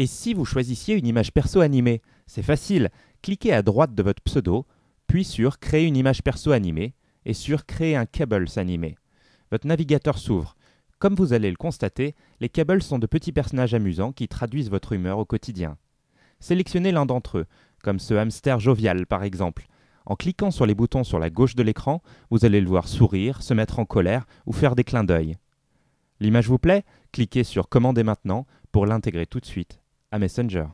Et si vous choisissiez une image perso animée C'est facile, cliquez à droite de votre pseudo, puis sur Créer une image perso animée et sur Créer un Cables animé. Votre navigateur s'ouvre. Comme vous allez le constater, les Cables sont de petits personnages amusants qui traduisent votre humeur au quotidien. Sélectionnez l'un d'entre eux, comme ce hamster jovial par exemple. En cliquant sur les boutons sur la gauche de l'écran, vous allez le voir sourire, se mettre en colère ou faire des clins d'œil. L'image vous plaît Cliquez sur Commander maintenant pour l'intégrer tout de suite à Messenger.